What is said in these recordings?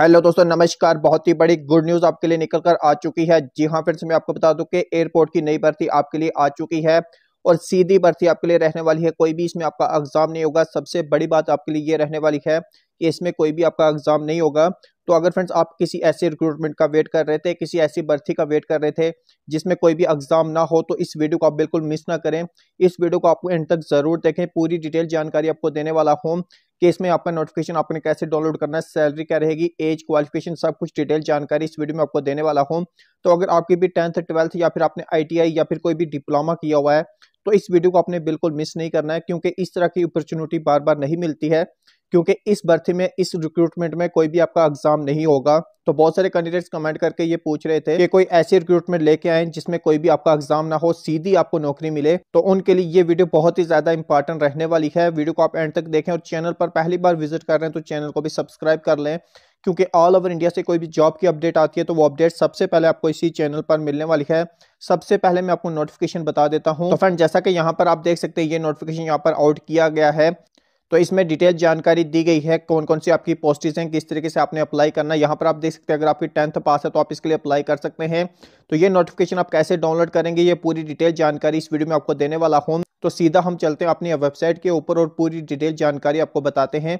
hello दोस्तों नमस्कार बहुत ही बड़ी गुड न्यूज़ आपके लिए निकल कर आ चुकी है जी हाँ से मैं आपको बता दूं कि एयरपोर्ट की नई भर्ती आपके लिए आ चुकी है और सीधी भर्ती आपके लिए रहने वाली है कोई भी इसमें आपका एग्ज़ाम नहीं होगा सबसे बड़ी बात आपके लिए ये रहने वाली है कि इसमें कोई भी आपका एग्ज़ाम नहीं होगा तो अगर फ्रेंड्स आप किसी ऐसे रिक्रूटमेंट का वेट कर रहे थे किसी ऐसी भर्ती का वेट कर रहे थे जिसमें कोई भी एग्ज़ाम ना हो तो इस वीडियो को आप बिल्कुल मिस ना करें इस वीडियो को आपको एंड तक ज़रूर देखें पूरी डिटेल जानकारी आपको देने वाला हूँ कि इसमें आपका नोटिफिकेशन आपने कैसे डाउनलोड करना है सैलरी क्या रहेगी एज क्वालिफिकेशन सब कुछ डिटेल जानकारी इस वीडियो में आपको देने वाला हूँ तो अगर आपकी भी टेंथ ट्वेल्थ या फिर आपने आई या फिर कोई भी डिप्लोमा किया हुआ है तो इस वीडियो को आपने बिल्कुल मिस नहीं करना है क्योंकि इस तरह की अपॉर्चुनिटी बार बार नहीं मिलती है क्योंकि इस भर्ती में इस रिक्रूटमेंट में कोई भी आपका एग्जाम नहीं होगा तो बहुत सारे कैंडिडेट्स कमेंट करके ये पूछ रहे थे कि कोई ऐसी रिक्रूटमेंट लेके आए जिसमें कोई भी आपका एग्जाम ना हो सीधी आपको नौकरी मिले तो उनके लिए ये वीडियो बहुत ही ज्यादा इंपॉर्टेंट रहने वाली है वीडियो को आप एंड तक देखें और चैनल पर पहली बार विजिट कर रहे हैं तो चैनल को भी सब्सक्राइब कर लें क्योंकि ऑल ओवर इंडिया से कोई भी जॉब की अपडेट आती है तो वो अपडेट सबसे पहले आपको इसी चैनल पर मिलने वाली है सबसे पहले मैं आपको नोटिफिकेशन बता देता हूं तो फ्रेंड जैसा कि यहां पर आप देख सकते हैं ये नोटिफिकेशन यहां पर आउट किया गया है तो इसमें डिटेल जानकारी दी गई है कौन कौन सी आपकी पोस्टेज हैं किस तरीके से आपने अप्लाई करना है यहाँ पर आप देख सकते हैं अगर आपकी टेंथ पास है तो आप इसके लिए अप्लाई कर सकते हैं तो ये नोटिफिकेशन आप कैसे डाउनलोड करेंगे ये पूरी डिटेल जानकारी इस वीडियो में आपको देने वाला हूँ तो सीधा हम चलते हैं अपनी वेबसाइट के ऊपर और पूरी डिटेल जानकारी आपको बताते हैं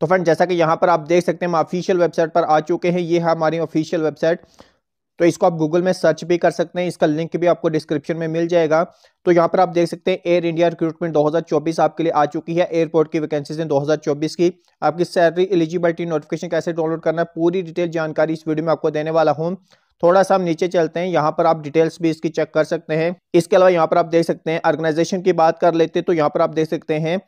तो फ्रेंड जैसा कि यहाँ पर आप देख सकते हैं हम ऑफिशियल वेबसाइट पर आ चुके हैं ये है हमारी ऑफिशियल वेबसाइट तो इसको आप गूगल में सर्च भी कर सकते हैं इसका लिंक भी आपको डिस्क्रिप्शन में मिल जाएगा तो यहाँ पर आप देख सकते हैं एयर इंडिया रिक्रूटमेंट 2024 आपके लिए आ चुकी है एयरपोर्ट की वैकेंसीज हैं 2024 की आपकी सैलरी एलिजिबिलिटी नोटिफिकेशन कैसे डाउनलोड करना है पूरी डिटेल जानकारी इस वीडियो में आपको देने वाला हूँ थोड़ा सा हम नीचे चलते हैं यहाँ पर आप डिटेल्स भी इसकी चेक कर सकते हैं इसके अलावा यहाँ पर आप देख सकते हैं ऑर्गेनाइजेशन की बात कर लेते हैं तो यहाँ पर आप देख सकते हैं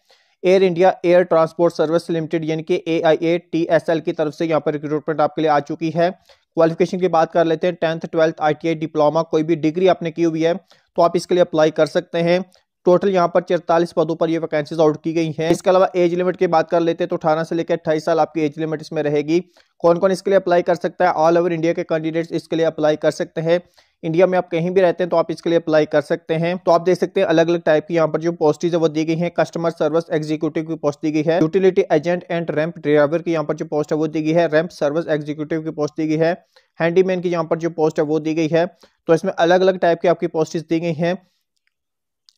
Air India air transport service limited यानी कि A I A T S L की तरफ से यहाँ पर रिक्रूटमेंट आपके लिए आ चुकी है क्वालिफिकेशन की बात कर लेते हैं tenth twelfth I T I diploma कोई भी डिग्री आपने की हुई है तो आप इसके लिए अप्लाई कर सकते हैं टोटल यहाँ पर चौतालीस पदों पर ये वैकेंसीज आउट की गई हैं इसके अलावा एज लिमिट की बात कर लेते हैं तो अठारह से लेकर अट्ठाईस साल आपकी एज लिमिट इसमें रहेगी कौन कौन इसके लिए अप्लाई कर सकता है ऑल ओवर इंडिया के कैंडिडेट्स इसके लिए अप्लाई कर सकते हैं इंडिया में आप कहीं भी रहते हैं तो आप इसके लिए अप्लाई कर सकते हैं तो आप देख सकते हैं अलग अलग टाइप की यहाँ पर जो पोस्टिज है वो दी गई है कस्टमर सर्विस एग्जीक्यूटिव की पोस्ट दी गई है utility agent and ramp driver की यहाँ पर जो पोस्ट है वो दी गई है रैंप सर्विस एग्जीक्यूटिव की पोस्ट दी गई है हैंडीमैन की यहाँ पर जो पोस्ट है वो दी गई है तो इसमें अलग अलग टाइप की आपकी पोस्टिज दी गई है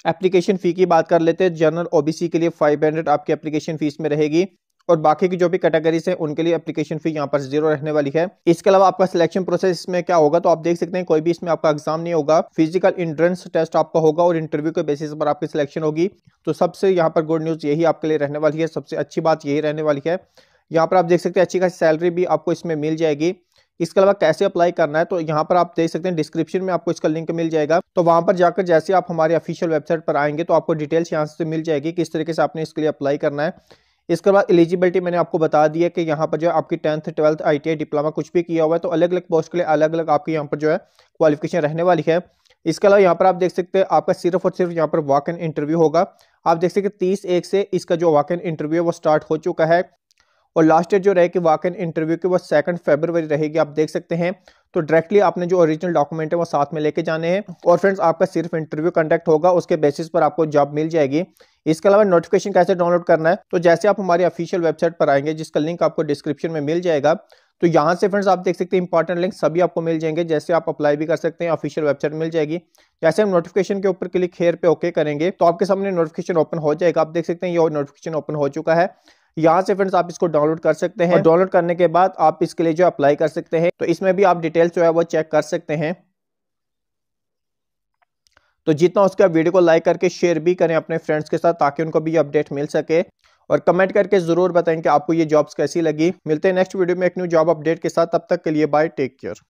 एप्लीकेशन फ़ी की बात कर लेते हैं जनरल ओबीसी के लिए फाइव हंड्रेड आपकी एप्लीकेशन फीस में रहेगी और बाकी की जो भी कैटेगरीज हैं उनके लिए एप्लीकेशन फी यहाँ पर जीरो रहने वाली है इसके अलावा आपका सिलेक्शन प्रोसेस इसमें क्या होगा तो आप देख सकते हैं कोई भी इसमें आपका एग्जाम नहीं होगा फिजिकल इंट्रेंस टेस्ट आपका होगा और इंटरव्यू के बेसिस पर आपकी सिलेक्शन होगी तो सबसे यहाँ पर गुड न्यूज़ यही आपके लिए रहने वाली है सबसे अच्छी बात यही रहने वाली है यहाँ पर आप देख सकते हैं अच्छी खासी सैलरी भी आपको इसमें मिल जाएगी इसके अलावा कैसे अप्लाई करना है तो यहाँ पर आप देख सकते हैं डिस्क्रिप्शन में आपको इसका लिंक मिल जाएगा तो वहाँ पर जाकर जैसे आप हमारे ऑफिशियल वेबसाइट पर आएंगे तो आपको डिटेल्स यहाँ से मिल जाएगी किस तरीके से आपने इसके लिए अप्लाई करना है इसके बाद एलिजिबिलिटी मैंने आपको बता दिया कि यहाँ पर जो है आपकी टेंथ ट्वेल्थ आई डिप्लोमा कुछ भी किया हुआ है तो अलग अलग पोस्ट के लिए अलग अलग आपकी यहाँ पर जो है क्वालिफिकेशन रहने वाली है इसके अलावा यहाँ पर आप देख सकते हैं आपका सिर्फ और सिर्फ यहाँ पर वॉक इन इंटरव्यू होगा आप देख सकते हैं तीस एक से इसका जो वॉक इन इंटरव्यू है वो स्टार्ट हो चुका है और लास्ट डेट जो रहेगी इन इंटरव्यू की वो सेकंड फेबरवरी रहेगी आप देख सकते हैं तो डायरेक्टली आपने जो ओरिजिनल डॉक्यूमेंट है वो साथ में लेके जाने हैं और फ्रेंड्स आपका सिर्फ इंटरव्यू कंडक्ट होगा उसके बेसिस पर आपको जॉब मिल जाएगी इसके अलावा नोटिफिकेशन कैसे डाउनलोड करना है तो जैसे आप हमारी ऑफिशियल वेबसाइट पर आएंगे जिसका लिंक आपको डिस्क्रिप्शन में मिल जाएगा तो यहाँ से फ्रेंड्स आप देख सकते हैं इंपॉर्टेंट लिंक सभी आपको मिल जाएंगे जैसे आप अप्लाई भी कर सकते हैं ऑफिशियल वेबसाइट मिल जाएगी जैसे हम नोटिफिकेशन के ऊपर क्लिक हेयर पे ओके करेंगे तो आपके सामने नोटिफिकेशन ओपन हो जाएगा आप देख सकते हैं ये नोटिफिकेशन ओपन हो चुका है यहाँ से फ्रेंड्स आप इसको डाउनलोड कर सकते हैं डाउनलोड करने के बाद आप इसके लिए जो अप्लाई कर सकते हैं तो इसमें भी आप डिटेल्स जो है वो चेक कर सकते हैं तो जितना उसका वीडियो को लाइक करके शेयर भी करें अपने फ्रेंड्स के साथ ताकि उनको भी अपडेट मिल सके और कमेंट करके ज़रूर बताएं कि आपको ये जॉब्स कैसी लगी मिलते हैं नेक्स्ट वीडियो में एक न्यू जॉब अपडेट के साथ तब तक के लिए बाय टेक केयर